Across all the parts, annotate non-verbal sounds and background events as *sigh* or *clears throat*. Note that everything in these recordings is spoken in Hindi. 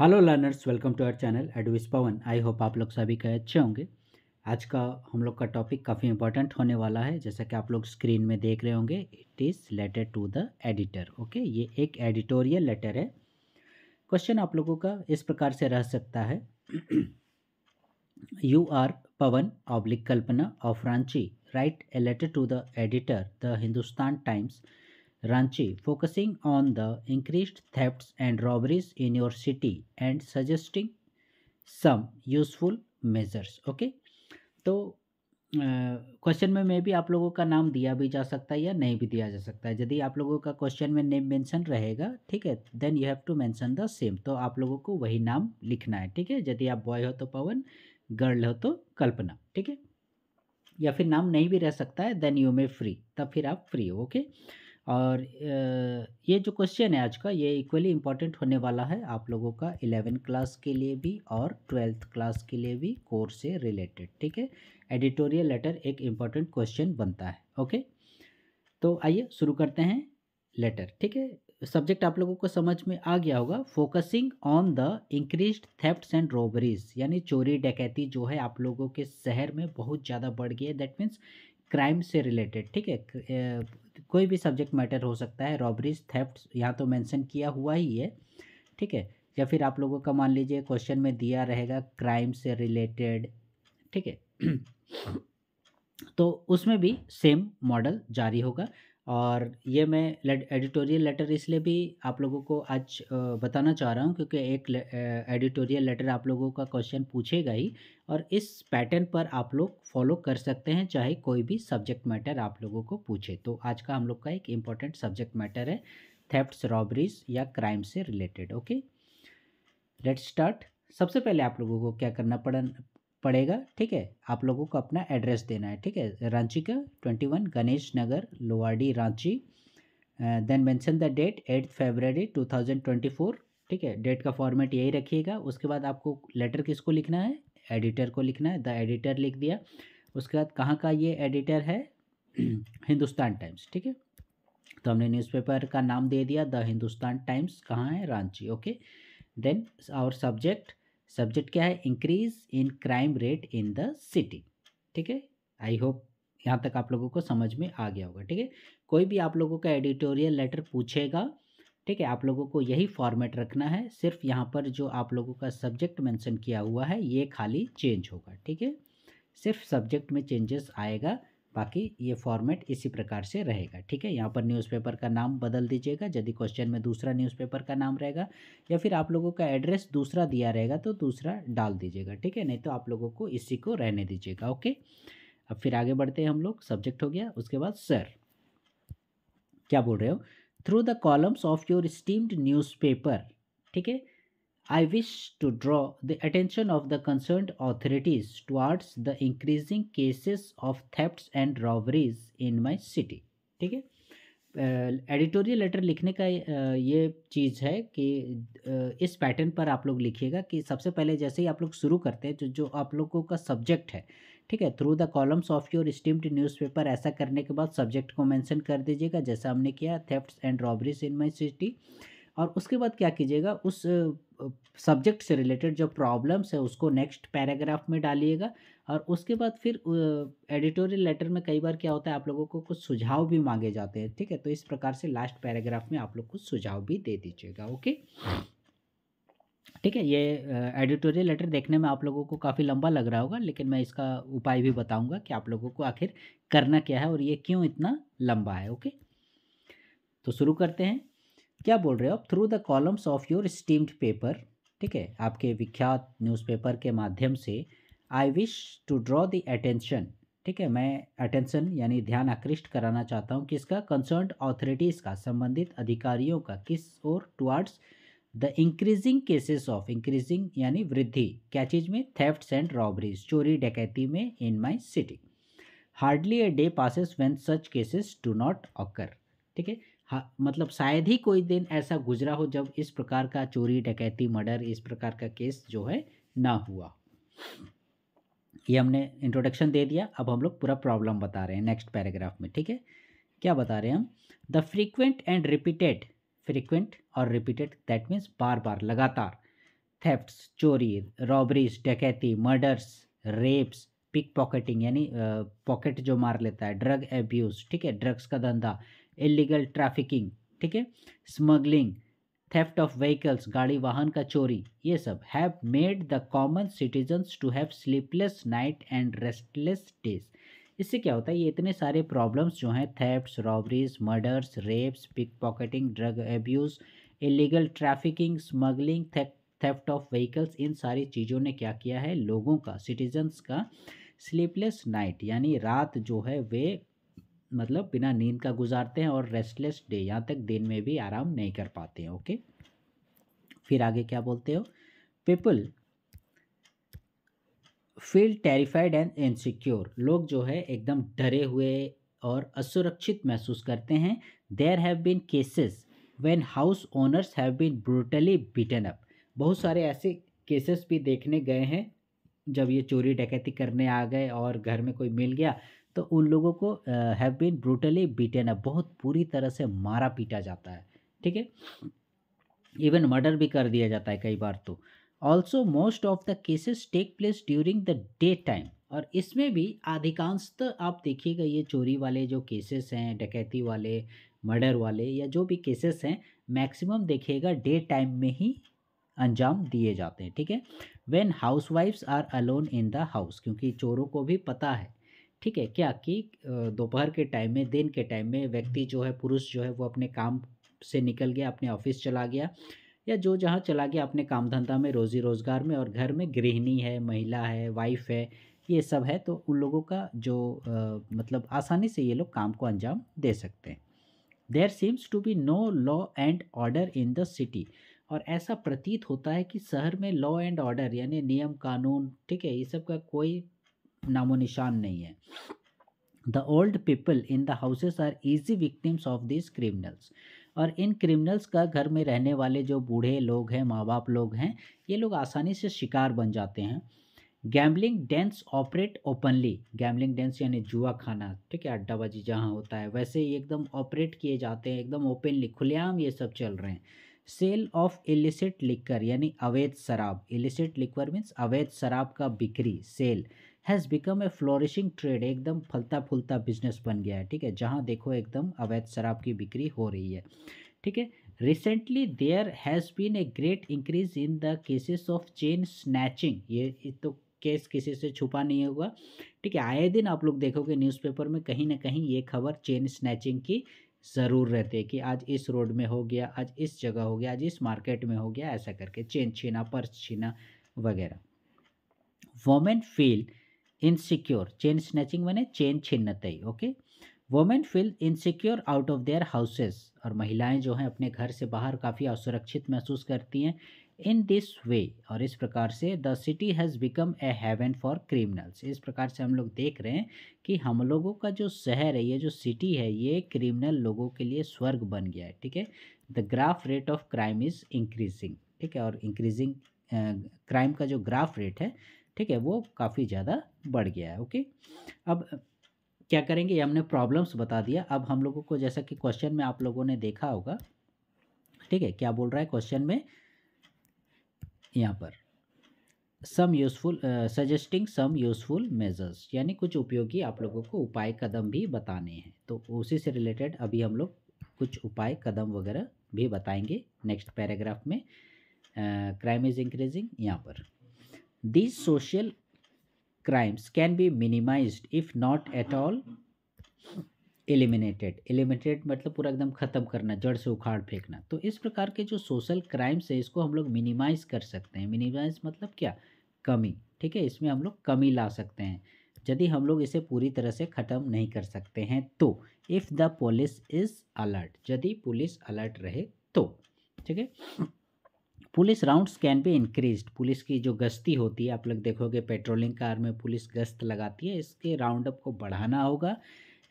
Hello learners welcome to our channel advise Pawan I hope आप लोग सभी के अच्छे होंगे आज का हम लोग का टॉपिक काफ़ी इंपॉर्टेंट होने वाला है जैसा कि आप लोग स्क्रीन में देख रहे होंगे it is letter to the editor okay ये एक एडिटोरियल लेटर है क्वेश्चन आप लोगों का इस प्रकार से रह सकता है you are Pawan oblique Kalpana of Ranchi right a letter to the editor the Hindustan times Ranchi, focusing on the increased thefts and robberies in your city and suggesting some useful measures. Okay, तो क्वेश्चन में मे भी आप लोगों का नाम दिया भी जा सकता है या नहीं भी दिया जा सकता है यदि आप लोगों का क्वेश्चन में नेम मेंशन रहेगा ठीक है then you have to mention the same तो आप लोगों को वही नाम लिखना है ठीक है यदि आप बॉय हो तो पवन गर्ल हो तो कल्पना ठीक है या फिर नाम नहीं भी रह सकता है देन यू मे फ्री तब फिर आप फ्री हो ओके okay? और ये जो क्वेश्चन है आज का ये इक्वली इम्पॉर्टेंट होने वाला है आप लोगों का इलेवन क्लास के लिए भी और ट्वेल्थ क्लास के लिए भी कोर्स से रिलेटेड ठीक है एडिटोरियल लेटर एक इम्पॉर्टेंट क्वेश्चन बनता है ओके तो आइए शुरू करते हैं लेटर ठीक है सब्जेक्ट आप लोगों को समझ में आ गया होगा focusing on the increase theft and robberies यानी चोरी डकैती जो है आप लोगों के शहर में बहुत ज़्यादा बढ़ गई है दैट मीन्स क्राइम से रिलेटेड ठीक है कोई भी सब्जेक्ट मैटर हो सकता है रॉबरीज थेफ्ट यहाँ तो मैंसन किया हुआ ही है ठीक है या फिर आप लोगों का मान लीजिए क्वेश्चन में दिया रहेगा क्राइम से रिलेटेड ठीक है *clears throat* तो उसमें भी सेम मॉडल जारी होगा और ये मैं एडिटोरियल लेटर इसलिए भी आप लोगों को आज बताना चाह रहा हूँ क्योंकि एक एडिटोरियल लेटर आप लोगों का क्वेश्चन पूछेगा ही और इस पैटर्न पर आप लोग फॉलो कर सकते हैं चाहे कोई भी सब्जेक्ट मैटर आप लोगों को पूछे तो आज का हम लोग का एक इम्पॉर्टेंट सब्जेक्ट मैटर है थेफ्ट्स रॉबरीज या क्राइम से रिलेटेड ओके लेट स्टार्ट सबसे पहले आप लोगों को क्या करना पड़ पड़ेगा ठीक है आप लोगों को अपना एड्रेस देना है ठीक है रांची का twenty one Ganesh Nagar Lowadih Ranchi then mention the date eight February two thousand twenty four ठीक है डेट का फॉर्मेट यही रखिएगा उसके बाद आपको लेटर किसको लिखना है एडिटर को लिखना है द एडिटर लिख दिया उसके बाद कहाँ का ये एडिटर है *clears throat* हिंदुस्तान टाइम्स ठीक है तो हमने न्यूज़पेपर का नाम दे दिया द हिंदुस्तान टाइम्स कहाँ है Ranchi okay then our subject subject क्या है increase in crime rate in the city ठीक है आई होप यहाँ तक आप लोगों को समझ में आ गया होगा ठीक है कोई भी आप लोगों का एडिटोरियल लेटर पूछेगा ठीक है आप लोगों को यही फॉर्मेट रखना है सिर्फ यहाँ पर जो आप लोगों का सब्जेक्ट मेंशन किया हुआ है ये खाली चेंज होगा ठीक है सिर्फ सब्जेक्ट में चेंजेस आएगा बाकी ये फॉर्मेट इसी प्रकार से रहेगा ठीक है यहाँ पर न्यूज़पेपर का नाम बदल दीजिएगा यदि क्वेश्चन में दूसरा न्यूज़पेपर का नाम रहेगा या फिर आप लोगों का एड्रेस दूसरा दिया रहेगा तो दूसरा डाल दीजिएगा ठीक है नहीं तो आप लोगों को इसी को रहने दीजिएगा ओके अब फिर आगे बढ़ते हैं हम लोग सब्जेक्ट हो गया उसके बाद सर क्या बोल रहे हो through the columns of your esteemed newspaper ठीक है I wish to draw the attention of the concerned authorities towards the increasing cases of thefts and robberies in my city ठीक है एडिटोरियल लेटर लिखने का ये चीज़ है कि इस पैटर्न पर आप लोग लिखिएगा कि सबसे पहले जैसे ही आप लोग शुरू करते हैं जो जो आप लोगों का सब्जेक्ट है ठीक है through the columns of your esteemed newspaper ऐसा करने के बाद सब्जेक्ट को मेंशन कर दीजिएगा जैसा हमने किया theft and robberies in my city और उसके बाद क्या कीजिएगा उस सब्जेक्ट से रिलेटेड जो प्रॉब्लम्स है उसको नेक्स्ट पैराग्राफ में डालिएगा और उसके बाद फिर एडिटोरियल लेटर में कई बार क्या होता है आप लोगों को कुछ सुझाव भी मांगे जाते हैं ठीक है तो इस प्रकार से लास्ट पैराग्राफ में आप लोग कुछ सुझाव भी दे दीजिएगा ओके ठीक है ये एडिटोरियल लेटर देखने में आप लोगों को काफ़ी लंबा लग रहा होगा लेकिन मैं इसका उपाय भी बताऊँगा कि आप लोगों को आखिर करना क्या है और ये क्यों इतना लंबा है ओके तो शुरू करते हैं क्या बोल रहे हो आप through the columns of your esteemed paper ठीक है आपके विख्यात न्यूज़पेपर के माध्यम से I wish to draw the attention ठीक है मैं अटेंशन यानी ध्यान आकृष्ट कराना चाहता हूँ किसका कंसर्न ऑथोरिटीज़ का संबंधित अधिकारियों का किस और towards the increasing cases of increasing यानी वृद्धि क्या चीज़ में थेफ्ट एंड रॉबरीज चोरी डकैती में in my city hardly a day passes when such cases do not occur ठीक है मतलब शायद ही कोई दिन ऐसा गुजरा हो जब इस प्रकार का चोरी डकैती मर्डर इस प्रकार का केस जो है ना हुआ ये हमने इंट्रोडक्शन दे दिया अब हम लोग पूरा प्रॉब्लम बता रहे हैं नेक्स्ट पैराग्राफ में ठीक है क्या बता रहे हैं हम the frequent and repeated frequent और रिपीटेड दैट मीन्स बार बार लगातार थेफ्ट्स चोरी रॉबरीज डकैती मर्डर्स रेप्स पिक पॉकेटिंग यानी पॉकेट जो मार लेता है ड्रग एब्यूज़ ठीक है ड्रग्स का धंधा इलीगल ट्रैफिकिंग ठीक है स्मगलिंग थेफ्ट ऑफ व्हीकल्स गाड़ी वाहन का चोरी ये सब have made the common citizens to have sleepless night and restless days इससे क्या होता है ये इतने सारे प्रॉब्लम्स जो हैं thefts robberies murders rapes pick pocketing drug abuse illegal trafficking smuggling theft of vehicles इन सारी चीज़ों ने क्या किया है लोगों का सिटीजन्स का स्लीपलेस नाइट यानी रात जो है वे मतलब बिना नींद का गुजारते हैं और रेस्टलेस डे यहाँ तक दिन में भी आराम नहीं कर पाते हैं ओके फिर आगे क्या बोलते हो people feel terrified and insecure लोग जो है एकदम डरे हुए और असुरक्षित महसूस करते हैं there have been cases when house owners have been brutally beaten up बहुत सारे ऐसे केसेस भी देखने गए हैं जब ये चोरी डकैती करने आ गए और घर में कोई मिल गया तो उन लोगों को हैव बीन ब्रूटली बीटेन है बहुत पूरी तरह से मारा पीटा जाता है ठीक है इवन मर्डर भी कर दिया जाता है कई बार तो also most of the cases take place during the day time और इसमें भी अधिकांश तो आप देखिएगा ये चोरी वाले जो केसेस हैं डकैती वाले मर्डर वाले या जो भी केसेस हैं मैक्सिमम देखिएगा डे टाइम में ही अंजाम दिए जाते हैं ठीक है when house wives are alone in the house क्योंकि चोरों को भी पता है ठीक है क्या कि दोपहर के टाइम में दिन के टाइम में व्यक्ति जो है पुरुष जो है वो अपने काम से निकल गया अपने ऑफिस चला गया या जो जहाँ चला गया अपने काम धंधा में रोज़ी रोज़गार में और घर में गृहिणी है महिला है वाइफ है ये सब है तो उन लोगों का जो आ, मतलब आसानी से ये लोग काम को अंजाम दे सकते हैं there seems to be no law and order in the city और ऐसा प्रतीत होता है कि शहर में लॉ एंड ऑर्डर यानी नियम कानून ठीक है ये सब का कोई नामो निशान नहीं है the old people in the houses are easy victims of this criminals और इन क्रिमिनल्स का घर में रहने वाले जो बूढ़े लोग हैं माँ बाप लोग हैं ये लोग आसानी से शिकार बन जाते हैं gambling dens operate openly gambling dens यानी जुआ खाना ठीक है अड्डाबाजी जहाँ होता है वैसे एकदम ऑपरेट किए जाते हैं एकदम ओपनली खुलेआम ये सब चल रहे हैं सेल ऑफ इलिसिट लिकर यानी अवैध शराब इलिसिट लिक्वर मीन्स अवैध शराब का बिक्री sale has become a flourishing trade एकदम फलता फूलता बिजनेस बन गया है ठीक है जहाँ देखो एकदम अवैध शराब की बिक्री हो रही है ठीक है recently there has been a great increase in the cases of chain snatching ये तो केस किसी से छुपा नहीं होगा ठीक है आए दिन आप लोग देखोगे न्यूज़पेपर में कहीं ना कहीं ये खबर चेन स्नैचिंग की ज़रूर रहती है कि आज इस रोड में हो गया आज इस जगह हो गया आज इस मार्केट में हो गया ऐसा करके चेन छीना पर्स छीना वगैरह women feel insecure chain snatching मैंने चेन छिन्नतई okay women feel insecure out of their houses और महिलाएं जो हैं अपने घर से बाहर काफ़ी असुरक्षित महसूस करती हैं इन दिस वे और इस प्रकार से the city has become a haven for criminals इस प्रकार से हम लोग देख रहे हैं कि हम लोगों का जो शहर है ये जो सिटी है ये क्रिमिनल लोगों के लिए स्वर्ग बन गया है ठीक है the graph rate of crime is increasing ठीक है और इंक्रीजिंग क्राइम का जो ग्राफ रेट है ठीक है वो काफ़ी ज़्यादा बढ़ गया है ओके अब क्या करेंगे ये हमने प्रॉब्लम्स बता दिया अब हम लोगों को जैसा कि क्वेश्चन में आप लोगों ने देखा होगा ठीक है क्या बोल रहा है क्वेश्चन में यहाँ पर some useful suggesting some useful measures यानी कुछ उपयोगी आप लोगों को उपाय कदम भी बताने हैं तो उसी से रिलेटेड अभी हम लोग कुछ उपाय कदम वगैरह भी बताएंगे नेक्स्ट पैराग्राफ में क्राइम इज़ इंक्रीजिंग यहाँ पर These social crimes can be minimized if not at all eliminated eliminated मतलब पूरा एकदम ख़त्म करना जड़ से उखाड़ फेंकना तो इस प्रकार के जो सोशल क्राइम्स है इसको हम लोग मिनिमाइज़ कर सकते हैं मिनिमाइज मतलब क्या कमी ठीक है इसमें हम लोग कमी ला सकते हैं यदि हम लोग इसे पूरी तरह से ख़त्म नहीं कर सकते हैं तो if the police is alert यदि पुलिस अलर्ट रहे तो ठीक है police rounds can be increase police की जो गश्ती होती है आप लोग देखोगे पेट्रोलिंग कार में पुलिस गश्त लगाती है इसके राउंड अप को बढ़ाना होगा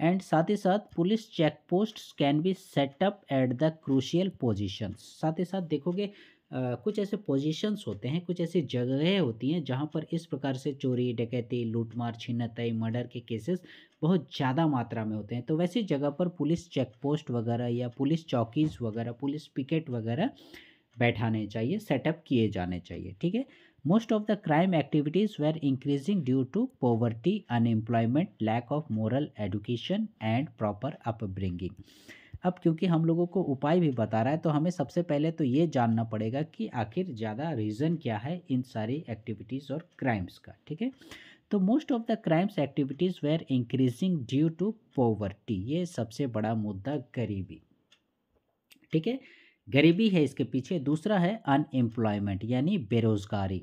एंड साथ ही साथ police check post can be set up at the crucial position साथ ही साथ देखोगे Uh, कुछ ऐसे पोजीशंस होते हैं कुछ ऐसी जगहें होती हैं जहां पर इस प्रकार से चोरी डकैती लूटमार छिन्नताई मर्डर के केसेस बहुत ज़्यादा मात्रा में होते हैं तो वैसी जगह पर पुलिस चेक पोस्ट वगैरह या पुलिस चौकीज़ वगैरह पुलिस पिकेट वगैरह बैठाने चाहिए सेटअप किए जाने चाहिए ठीक है most of the crime activities were increasing due to poverty unemployment lack of moral education and proper upbringing अब क्योंकि हम लोगों को उपाय भी बता रहा है तो हमें सबसे पहले तो ये जानना पड़ेगा कि आखिर ज़्यादा रीज़न क्या है इन सारी एक्टिविटीज़ और क्राइम्स का ठीक है तो most of the crimes activities were increasing due to poverty ये सबसे बड़ा मुद्दा गरीबी ठीक है गरीबी है इसके पीछे दूसरा है अनएम्प्लॉयमेंट यानी बेरोजगारी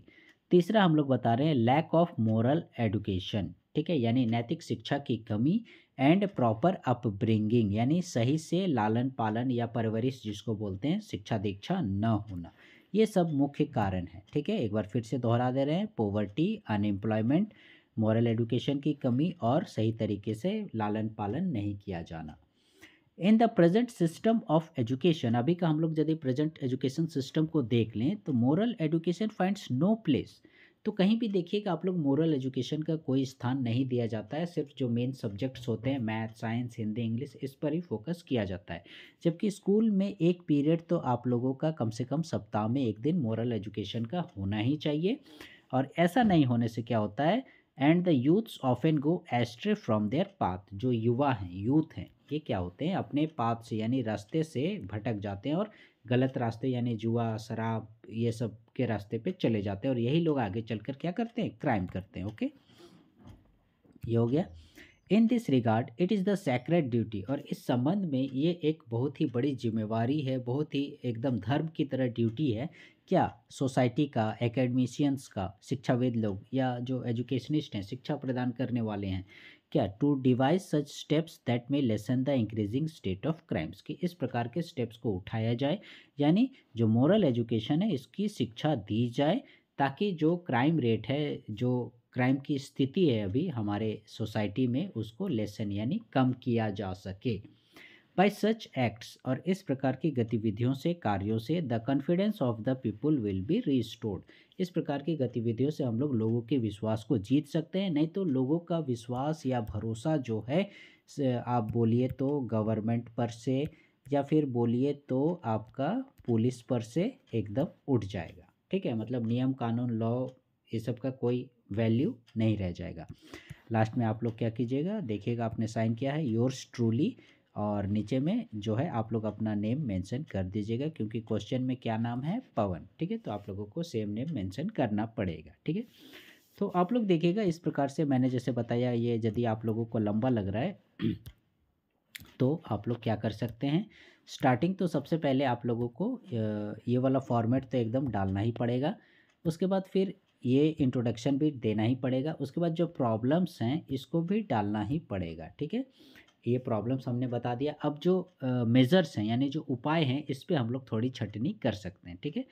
तीसरा हम लोग बता रहे हैं लैक ऑफ मॉरल एडुकेशन ठीक है यानी नैतिक शिक्षा की कमी एंड प्रॉपर अपब्रिंगिंग यानी सही से लालन पालन या परवरिश जिसको बोलते हैं शिक्षा दीक्षा न होना ये सब मुख्य कारण है ठीक है एक बार फिर से दोहरा दे रहे हैं पोवर्टी अनएम्प्लॉयमेंट मॉरल एडुकेशन की कमी और सही तरीके से लालन पालन नहीं किया जाना in the present system of education अभी का हम लोग यदि प्रेजेंट एजुकेशन सिस्टम को देख लें तो moral education finds no place तो कहीं भी देखिएगा आप लोग मोरल एजुकेशन का कोई स्थान नहीं दिया जाता है सिर्फ जो मेन सब्जेक्ट्स होते हैं मैथ साइंस हिंदी इंग्लिश इस पर ही फोकस किया जाता है जबकि स्कूल में एक पीरियड तो आप लोगों का कम से कम सप्ताह में एक दिन मोरल एजुकेशन का होना ही चाहिए और ऐसा नहीं होने से क्या होता है and the youths and go astray from their path जो युवा हैं यूथ हैं ये क्या होते हैं अपने पाथ से यानी रास्ते से भटक जाते हैं और गलत रास्ते यानी जुआ शराब ये सब के रास्ते पे चले जाते हैं और यही लोग आगे चलकर क्या करते हैं क्राइम करते हैं ओके ये हो गया in this regard it is the sacred duty और इस संबंध में ये एक बहुत ही बड़ी जिम्मेवारी है बहुत ही एकदम धर्म की तरह ड्यूटी है क्या सोसाइटी का एकेडमिशियंस का शिक्षाविद लोग या जो एजुकेशनिस्ट हैं शिक्षा प्रदान करने वाले हैं क्या to devise such steps that may lessen the increasing state of crimes कि इस प्रकार के स्टेप्स को उठाया जाए यानी जो मॉरल एजुकेशन है इसकी शिक्षा दी जाए ताकि जो क्राइम रेट है जो क्राइम की स्थिति है अभी हमारे सोसाइटी में उसको लेसन यानी कम किया जा सके बाय सच एक्ट्स और इस प्रकार की गतिविधियों से कार्यों से the confidence of the people will be restored इस प्रकार की गतिविधियों से हम लोग लोगों के विश्वास को जीत सकते हैं नहीं तो लोगों का विश्वास या भरोसा जो है आप बोलिए तो गवर्नमेंट पर से या फिर बोलिए तो आपका पुलिस पर से एकदम उठ जाएगा ठीक है मतलब नियम कानून लॉ ये सब का कोई वैल्यू नहीं रह जाएगा लास्ट में आप लोग क्या कीजिएगा देखिएगा आपने साइन किया है योर्स ट्रूली और नीचे में जो है आप लोग अपना नेम मेंशन कर दीजिएगा क्योंकि क्वेश्चन में क्या नाम है पवन ठीक है तो आप लोगों को सेम नेम मेंशन करना पड़ेगा ठीक है तो आप लोग देखिएगा इस प्रकार से मैंने जैसे बताया ये यदि आप लोगों को लंबा लग रहा है तो आप लोग क्या कर सकते हैं स्टार्टिंग तो सबसे पहले आप लोगों को ये वाला फॉर्मेट तो एकदम डालना ही पड़ेगा उसके बाद फिर ये इंट्रोडक्शन भी देना ही पड़ेगा उसके बाद जो प्रॉब्लम्स हैं इसको भी डालना ही पड़ेगा ठीक है ये प्रॉब्लम्स हमने बता दिया अब जो मेज़र्स हैं यानी जो उपाय हैं इस पर हम लोग थोड़ी छटनी कर सकते हैं ठीक है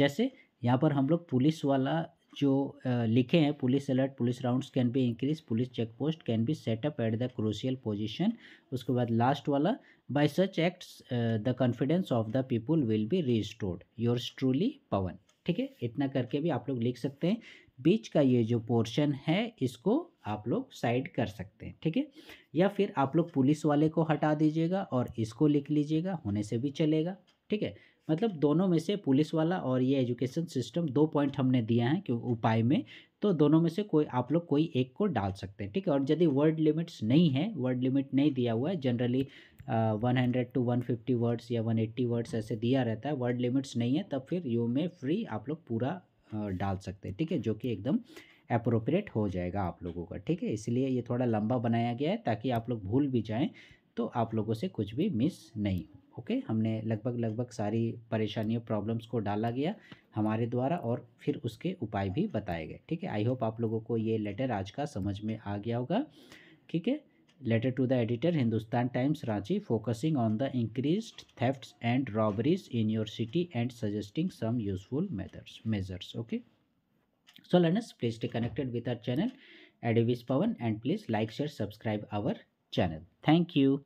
जैसे यहाँ पर हम लोग पुलिस वाला जो लिखे हैं police alert police rounds can be increase police check post can be set up at the crucial position उसके बाद लास्ट वाला by such acts the confidence of the people will be restored your truly Pawan ठीक है इतना करके भी आप लोग लिख सकते हैं बीच का ये जो पोर्शन है इसको आप लोग साइड कर सकते हैं ठीक है या फिर आप लोग पुलिस वाले को हटा दीजिएगा और इसको लिख लीजिएगा होने से भी चलेगा ठीक है मतलब दोनों में से पुलिस वाला और ये एजुकेशन सिस्टम दो पॉइंट हमने दिया है कि उपाय में तो दोनों में से कोई आप लोग कोई एक को डाल सकते हैं ठीक है और यदि वर्ड लिमिट्स नहीं है वर्ड लिमिट नहीं दिया हुआ है generally one hundred to one fifty words या वन एट्टी वर्ड्स ऐसे दिया रहता है वर्ड लिमिट्स नहीं है तब फिर यू में फ्री आप लोग पूरा डाल सकते हैं ठीक है जो कि एकदम अप्रोप्रिएट हो जाएगा आप लोगों का ठीक है इसलिए ये थोड़ा लंबा बनाया गया है ताकि आप लोग भूल भी जाएँ तो आप लोगों से कुछ भी मिस नहीं हो ओके हमने लगभग लगभग सारी परेशानियों प्रॉब्लम्स को डाला गया हमारे द्वारा और फिर उसके उपाय भी बताए गए ठीक है आई होप आप लोगों को ये लेटर आज का समझ में आ गया होगा ठीक है letter to the editor Hindustan Times Ranchi focusing on the increased thefts and robberies in your city and suggesting some useful methods measures okay so learners please stay connected with our channel Adivis Pavan and please like share subscribe our channel thank you